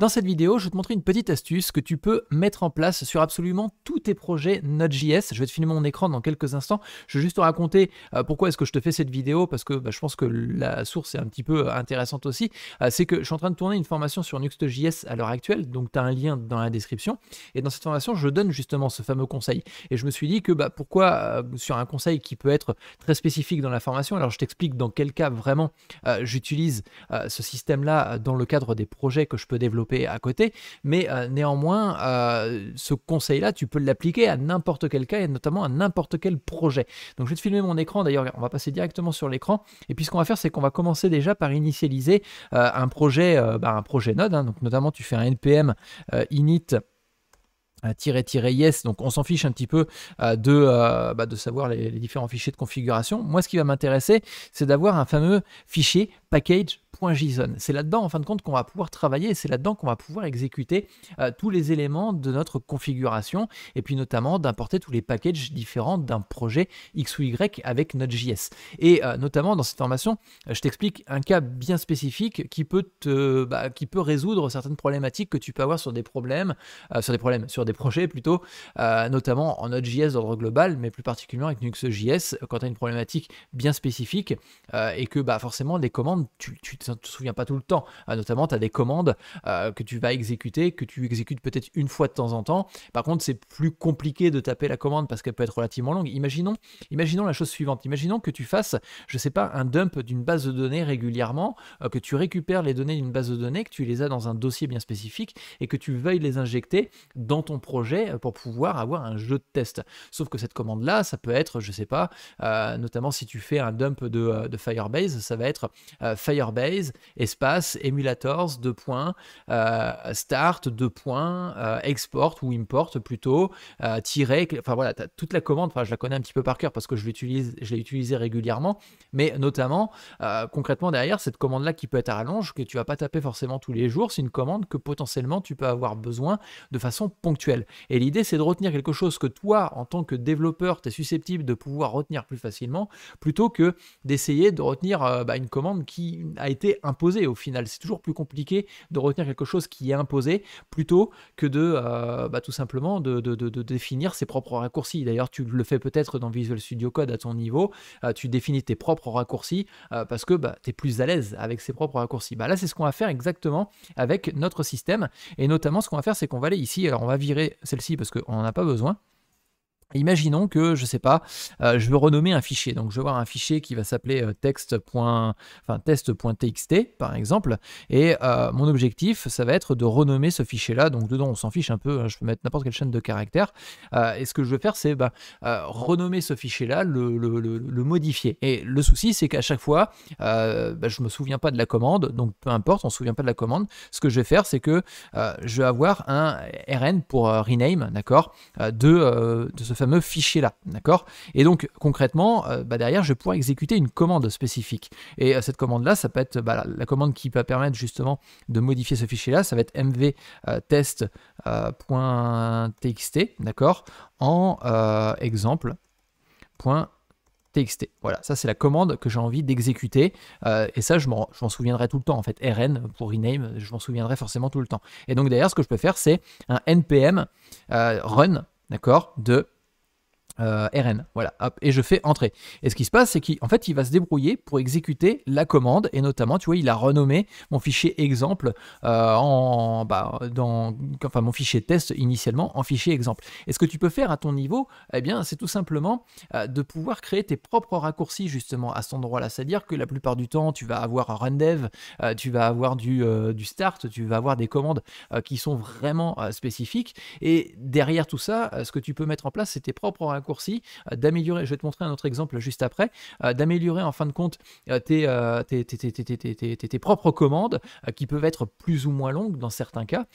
Dans cette vidéo, je vais te montrer une petite astuce que tu peux mettre en place sur absolument tous tes projets Node.js. Je vais te filmer mon écran dans quelques instants. Je vais juste te raconter euh, pourquoi est-ce que je te fais cette vidéo, parce que bah, je pense que la source est un petit peu euh, intéressante aussi. Euh, c'est que je suis en train de tourner une formation sur Nuxt.js à l'heure actuelle, donc tu as un lien dans la description. Et dans cette formation, je donne justement ce fameux conseil. Et je me suis dit que bah, pourquoi sur un conseil qui peut être très spécifique dans la formation, alors je t'explique dans quel cas vraiment j'utilise ce système-là dans le cadre des projets que je peux développer à côté. Mais euh, néanmoins, euh, ce conseil-là, tu peux l'appliquer à n'importe quel cas et notamment à n'importe quel projet. Donc je vais te filmer mon écran. D'ailleurs, on va passer directement sur l'écran. Et puis ce qu'on va faire, c'est qu'on va commencer déjà par initialiser euh, un projet, bah, un projet Node. Hein. donc notamment, tu fais un npm init tirer yes donc on s'en fiche un petit peu de, bah, de savoir les, les, différents fichiers de configuration moi ce qui va m'intéresser c'est d'avoir un fameux fichier package.json. C'est là-dedans, en fin de compte, qu'on va pouvoir travailler et c'est là-dedans qu'on va pouvoir exécuter euh, tous les éléments de notre configuration et puis notamment d'importer tous les packages différents d'un projet X ou Y avec Node.js. Et euh, notamment dans cette formation, euh, je t'explique un cas bien spécifique qui peut, te, bah, qui peut résoudre certaines problématiques que tu peux avoir sur des problèmes, sur des problèmes, sur des projets plutôt, notamment en Node.js d'ordre global, mais plus particulièrement avec Nux.js quand tu as une problématique bien spécifique et que bah, forcément les commandes tu ne te souviens pas tout le temps. Ah, notamment, tu as des commandes euh, que tu vas exécuter, que tu exécutes peut-être une fois de temps en temps. Par contre, c'est plus compliqué de taper la commande parce qu'elle peut être relativement longue. Imaginons, imaginons la chose suivante. Imaginons que tu fasses, je sais pas, un dump d'une base de données régulièrement, euh, que tu récupères les données d'une base de données, que tu les as dans un dossier bien spécifique et que tu veuilles les injecter dans ton projet euh, pour pouvoir avoir un jeu de test. Sauf que cette commande-là, ça peut être, je sais pas, notamment si tu fais un dump de Firebase, ça va être euh, Firebase, espace, emulators, deux points, euh, start, deux points, euh, export ou import plutôt, tirer, enfin voilà, as toute la commande, enfin je la connais un petit peu par cœur parce que je l'utilise, je l'ai utilisée régulièrement, mais notamment concrètement derrière cette commande-là qui peut être à rallonge, que tu vas pas taper forcément tous les jours, c'est une commande que potentiellement tu peux avoir besoin de façon ponctuelle. Et l'idée c'est de retenir quelque chose que toi, en tant que développeur, tu es susceptible de pouvoir retenir plus facilement, plutôt que d'essayer de retenir bah, une commande qui a été imposé au final. C'est toujours plus compliqué de retenir quelque chose qui est imposé plutôt que de euh, bah, tout simplement de, définir ses propres raccourcis. D'ailleurs, tu le fais peut-être dans Visual Studio Code à ton niveau, euh, tu définis tes propres raccourcis euh, parce que bah, tu es plus à l'aise avec ses propres raccourcis. Bah, là, c'est ce qu'on va faire exactement avec notre système et notamment ce qu'on va faire, c'est qu'on va aller ici, alors on va virer celle-ci parce qu'on n'en a pas besoin. Imaginons que, je ne sais pas, euh, je veux renommer un fichier. Donc, je vais avoir un fichier qui va s'appeler euh, texte enfin, test.txt, par exemple. Et euh, mon objectif, ça va être de renommer ce fichier-là. Donc, dedans, on s'en fiche un peu. Hein, je peux mettre n'importe quelle chaîne de caractères. et ce que je veux faire, c'est bah, renommer ce fichier-là, le, modifier. Et le souci, c'est qu'à chaque fois, bah, je me souviens pas de la commande. Donc, peu importe, on ne se souvient pas de la commande. Ce que je vais faire, c'est que je vais avoir un RN pour rename, d'accord, de, de ce fameux fichier-là, d'accord Et donc, concrètement, euh, bah, derrière, je vais exécuter une commande spécifique. Et euh, cette commande-là, ça peut être bah, la commande qui va permettre justement de modifier ce fichier-là, ça va être mv euh, .txt, d'accord En exemple, point txt. Voilà, ça c'est la commande que j'ai envie d'exécuter et ça je m'en, souviendrai tout le temps en fait. rn pour rename, je m'en souviendrai forcément tout le temps. Et donc derrière ce que je peux faire c'est un npm run, d'accord, de euh, RN. Voilà, et je fais entrer. Et ce qui se passe, c'est qu'en fait, il va se débrouiller pour exécuter la commande, et notamment, tu vois, il a renommé mon fichier exemple euh, en, bah, dans, enfin, mon fichier test initialement en fichier exemple. Et ce que tu peux faire à ton niveau, eh bien, c'est tout simplement euh, de pouvoir créer tes propres raccourcis justement à cet endroit-là. C'est-à-dire que la plupart du temps, tu vas avoir un dev, tu vas avoir du, du, start, tu vas avoir des commandes qui sont vraiment spécifiques. Et derrière tout ça, ce que tu peux mettre en place, c'est tes propres raccourcis euh, d'améliorer, je vais te montrer un autre exemple juste après, euh, d'améliorer en fin de compte euh, tes, tes, tes, tes propres commandes qui peuvent être plus ou moins longues dans certains cas,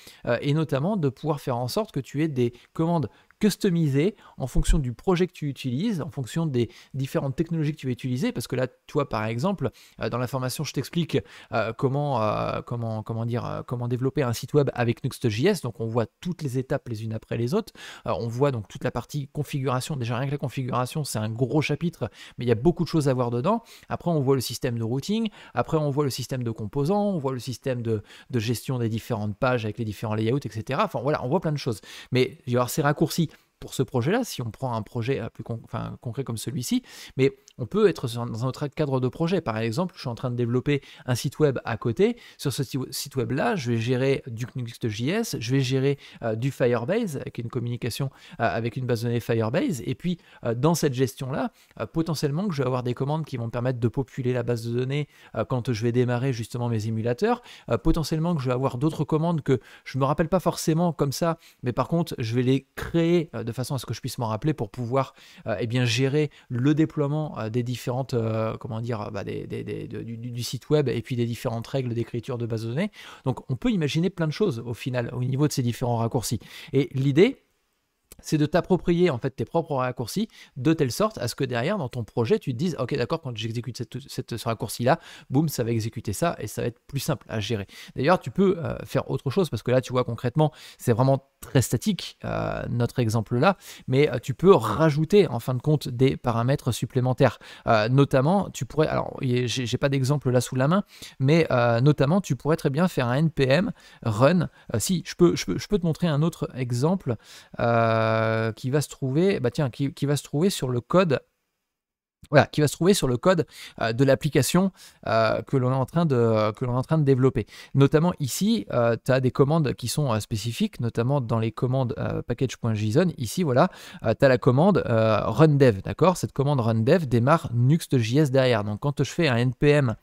et notamment de pouvoir faire en sorte que tu aies des commandes customiser en fonction du projet que tu utilises, en fonction des différentes technologies que tu vas utiliser. Parce que là, toi, par exemple, euh, dans la formation, je t'explique euh, comment, euh, comment, comment, dire, comment développer un site web avec Nuxt.js. Donc, on voit toutes les étapes les unes après les autres. on voit donc toute la partie configuration. Déjà, rien que la configuration, c'est un gros chapitre, mais il y a beaucoup de choses à voir dedans. Après, on voit le système de routing. Après, on voit le système de composants. On voit le système de, de gestion des différentes pages avec les différents layouts, etc. Enfin, voilà, on voit plein de choses. Mais il va y avoir ces raccourcis pour ce projet-là, si on prend un projet plus concret comme celui-ci, mais on peut être dans un autre cadre de projet. Par exemple, je suis en train de développer un site web à côté. Sur ce site web-là, je vais gérer du Knux.js, je vais gérer euh, du Firebase, qui est une communication euh, avec une base de données Firebase. Et puis, euh, dans cette gestion-là, potentiellement que je vais avoir des commandes qui vont permettre de populer la base de données quand je vais démarrer justement mes émulateurs. potentiellement que je vais avoir d'autres commandes que je ne me rappelle pas forcément comme ça, mais par contre, je vais les créer de façon à ce que je puisse m'en rappeler pour pouvoir eh bien, gérer le déploiement euh, des différentes, euh, comment dire, bah, du, site web et puis des différentes règles d'écriture de base de données. Donc on peut imaginer plein de choses au final au niveau de ces différents raccourcis. Et l'idée, c'est de t'approprier en fait tes propres raccourcis de telle sorte à ce que derrière dans ton projet tu te dises ok d'accord quand j'exécute cette, ce raccourci là boum ça va exécuter ça et ça va être plus simple à gérer d'ailleurs tu peux euh, faire autre chose parce que là tu vois concrètement c'est vraiment très statique, euh, notre exemple là, mais euh, tu peux rajouter en fin de compte des paramètres supplémentaires. Euh, notamment, tu pourrais, alors j'ai pas d'exemple là sous la main, mais notamment tu pourrais très bien faire un npm run. si, je peux, je peux, te montrer un autre exemple qui va se trouver, bah tiens, qui, qui va se trouver sur le code voilà, qui va se trouver sur le code euh, de l'application euh, que l'on est, en train de, en train de développer. Notamment ici, euh, tu as des commandes qui sont spécifiques, notamment dans les commandes package.json. Ici, voilà, tu as la commande dev, d'accord Cette commande run dev démarre nuxt.js derrière. Donc quand je fais un npm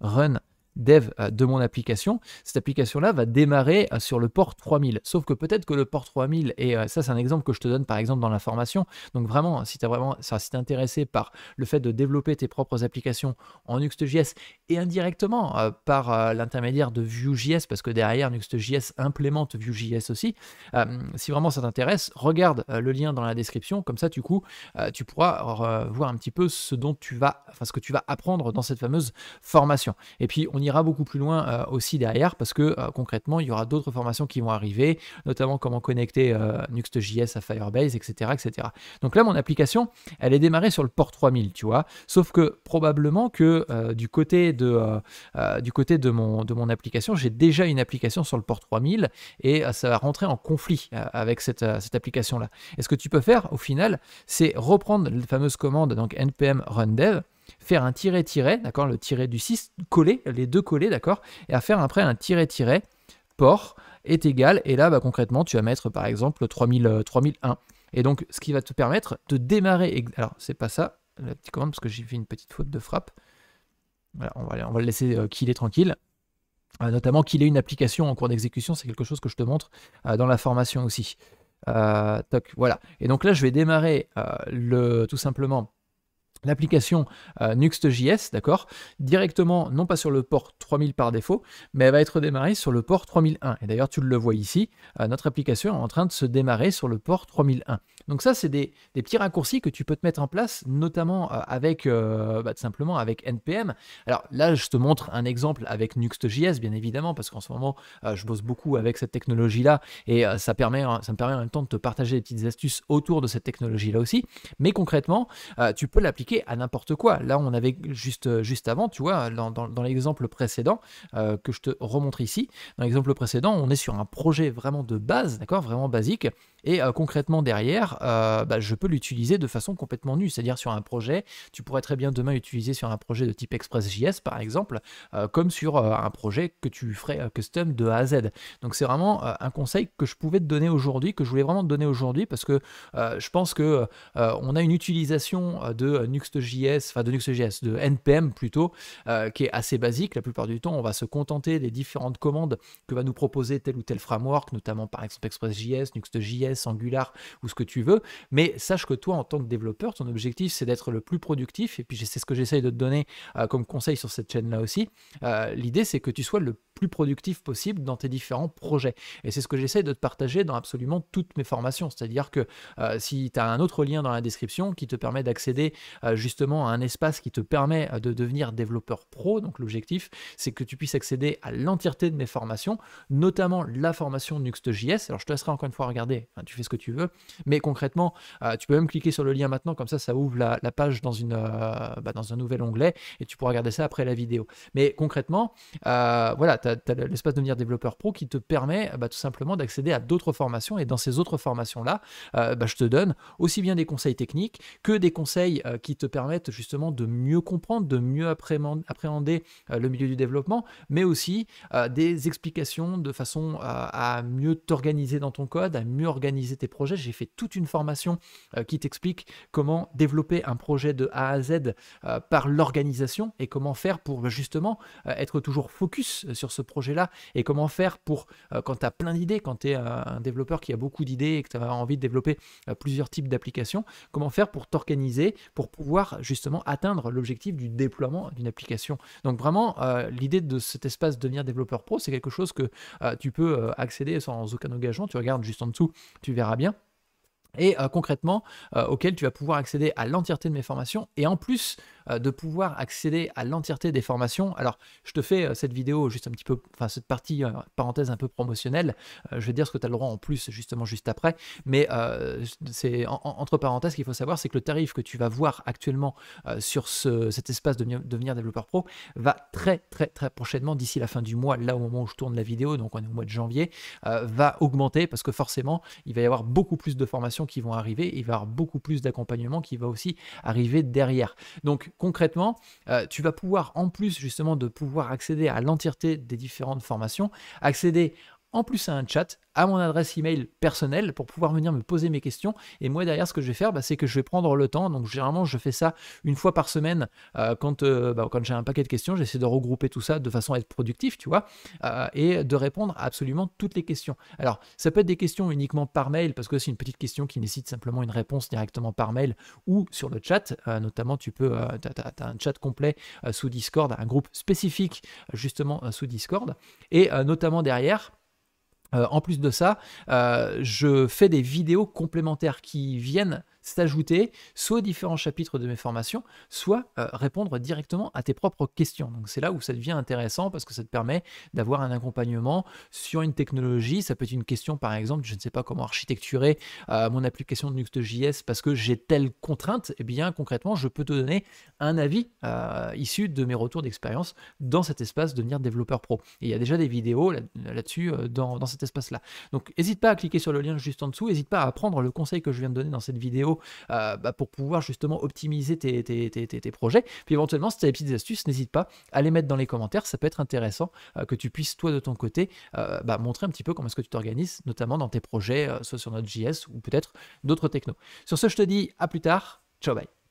run dev euh, de mon application, cette application-là va démarrer euh, sur le port 3000. Sauf que peut-être que le port 3000, et euh, ça c'est un exemple que je te donne par exemple dans la formation, donc vraiment si tu es intéressé par le fait de développer tes propres applications en Nuxt.js et indirectement par l'intermédiaire de Vue.js, parce que derrière Nuxt.js implémente Vue.js aussi, si vraiment ça t'intéresse, regarde le lien dans la description, comme ça du coup tu pourras voir un petit peu ce dont tu vas, ce que tu vas apprendre dans cette fameuse formation. Et puis on y ira beaucoup plus loin euh, aussi derrière parce que euh, concrètement, il y aura d'autres formations qui vont arriver, notamment comment connecter euh, Nuxt.js à Firebase, etc., etc. Donc là, mon application, elle est démarrée sur le port 3000, tu vois. Sauf que probablement que du côté, de, du côté de, mon, de mon application, j'ai déjà une application sur le port 3000 et ça va rentrer en conflit avec cette, cette application-là. Et ce que tu peux faire au final, c'est reprendre la fameuse commande, donc npm run dev faire un tiret-tiret, d'accord, le tiret du 6, coller, les deux collés, d'accord, et à faire après un tiret-tiret port est égal, et là, bah, concrètement, tu vas mettre par exemple 3000, 3001. Euh, et donc, ce qui va te permettre de démarrer. Alors, c'est pas ça, la petite commande, parce que j'ai fait une petite faute de frappe. Voilà, on va, on va le laisser euh, qu'il est tranquille. Euh, notamment qu'il ait une application en cours d'exécution, c'est quelque chose que je te montre dans la formation aussi. toc, voilà. Et donc là, je vais démarrer le, tout simplement l'application euh, Nuxt.js, d'accord, directement, non pas sur le port 3000 par défaut, mais elle va être démarrée sur le port 3001. Et d'ailleurs, tu le vois ici, euh, notre application est en train de se démarrer sur le port 3001. Donc ça, c'est des, petits raccourcis que tu peux te mettre en place, notamment euh, avec euh, bah, simplement avec NPM. Alors là, je te montre un exemple avec Nuxt.js, bien évidemment, parce qu'en ce moment, euh, je bosse beaucoup avec cette technologie-là et ça, permet, me permet en même temps de te partager des petites astuces autour de cette technologie-là aussi. Mais concrètement, tu peux l'appliquer à n'importe quoi. Là, on avait juste, avant, tu vois, dans, dans l'exemple précédent que je te remontre ici, dans l'exemple précédent, on est sur un projet vraiment de base, d'accord, vraiment basique et euh, concrètement derrière, euh, bah, je peux l'utiliser de façon complètement nue, c'est-à-dire sur un projet, tu pourrais très bien demain l'utiliser sur un projet de type ExpressJS par exemple, euh, comme sur un projet que tu ferais custom de A à Z. Donc c'est vraiment un conseil que je pouvais te donner aujourd'hui, que je voulais vraiment te donner aujourd'hui parce que je pense que on a une utilisation de Nuxt.js, enfin de Nuxt.js, de NPM plutôt, qui est assez basique. La plupart du temps, on va se contenter des différentes commandes que va nous proposer tel ou tel framework, notamment par exemple ExpressJS, Nuxt.js Angular ou ce que tu veux, mais sache que toi, en tant que développeur, ton objectif, c'est d'être le plus productif, et puis c'est ce que j'essaye de te donner euh, comme conseil sur cette chaîne-là aussi. Euh, l'idée, c'est que tu sois le plus productif possible dans tes différents projets. Et c'est ce que j'essaie de te partager dans absolument toutes mes formations. C'est-à-dire que euh, si tu as un autre lien dans la description qui te permet d'accéder justement à un espace qui te permet de devenir développeur pro, donc l'objectif c'est que tu puisses accéder à l'entièreté de mes formations, notamment la formation Nuxt.js. Alors je te laisserai encore une fois regarder tu fais ce que tu veux. Mais concrètement, euh, tu peux même cliquer sur le lien maintenant, comme ça, ça ouvre la, page dans, une, euh, bah, dans un nouvel onglet et tu pourras regarder ça après la vidéo. Mais concrètement, euh, voilà, tu as, l'espace Devenir développeur pro qui te permet bah, tout simplement d'accéder à d'autres formations. Et dans ces autres formations-là, bah, je te donne aussi bien des conseils techniques que des conseils qui te permettent justement de mieux comprendre, de mieux appréhender le milieu du développement, mais aussi des explications de façon à mieux t'organiser dans ton code, à mieux organiser tes projets. J'ai fait toute une formation euh, qui t'explique comment développer un projet de A à Z euh, par l'organisation et comment faire pour bah, justement euh, être toujours focus sur ce projet-là et comment faire pour, quand tu as plein d'idées, quand tu es un développeur qui a beaucoup d'idées et que tu as envie de développer plusieurs types d'applications, comment faire pour t'organiser, pour pouvoir justement atteindre l'objectif du déploiement d'une application. Donc vraiment, l'idée de cet espace devenir développeur pro, c'est quelque chose que tu peux accéder sans aucun engagement. Tu regardes juste en dessous tu verras bien et euh, concrètement euh, auquel tu vas pouvoir accéder à l'entièreté de mes formations et en plus euh, de pouvoir accéder à l'entièreté des formations. Alors, je te fais euh, cette vidéo juste un petit peu, enfin cette partie euh, parenthèse un peu promotionnelle. je vais dire ce que tu as le droit en plus justement juste après. Mais c'est entre parenthèses qu'il faut savoir, c'est que le tarif que tu vas voir actuellement sur cet espace de devenir développeur pro va très très très prochainement d'ici la fin du mois, là au moment où je tourne la vidéo, donc on est au mois de janvier, va augmenter parce que forcément il va y avoir beaucoup plus de formations qui vont arriver, il va y avoir beaucoup plus d'accompagnement qui va aussi arriver derrière. Donc concrètement, euh, tu vas pouvoir, en plus justement de pouvoir accéder à l'entièreté des différentes formations, accéder en plus à un chat, à mon adresse email personnelle pour pouvoir venir me poser mes questions. Et moi derrière, ce que je vais faire, bah, c'est que je vais prendre le temps. Donc généralement, je fais ça une fois par semaine euh, quand, euh, bah, quand j'ai un paquet de questions. J'essaie de regrouper tout ça de façon à être productif, tu vois, euh, et de répondre à absolument toutes les questions. Alors, ça peut être des questions uniquement par mail parce que c'est une petite question qui nécessite simplement une réponse directement par mail ou sur le chat. notamment, tu peux, tu as, un chat complet sous Discord, un groupe spécifique justement sous Discord. Et notamment derrière, euh, en plus de ça, euh, je fais des vidéos complémentaires qui viennent s'ajouter soit aux différents chapitres de mes formations, soit euh, répondre directement à tes propres questions. Donc c'est là où ça devient intéressant parce que ça te permet d'avoir un accompagnement sur une technologie. Ça peut être une question par exemple, je ne sais pas comment architecturer euh, mon application de Nuxt.js parce que j'ai telle contrainte. Eh bien concrètement, je peux te donner un avis euh, issu de mes retours d'expérience dans cet espace devenir développeur pro. Et il y a déjà des vidéos là-dessus dans, dans cet espace-là. Donc n'hésite pas à cliquer sur le lien juste en dessous, n'hésite pas à prendre le conseil que je viens de donner dans cette vidéo euh, bah, pour pouvoir justement optimiser tes, projets. Puis éventuellement, si tu as des petites astuces, n'hésite pas à les mettre dans les commentaires. Ça peut être intéressant euh, que tu puisses, toi, de ton côté, euh, bah, montrer un petit peu comment est-ce que tu t'organises, notamment dans tes projets, soit sur notre JS ou peut-être d'autres technos. Sur ce, je te dis à plus tard. Ciao, bye.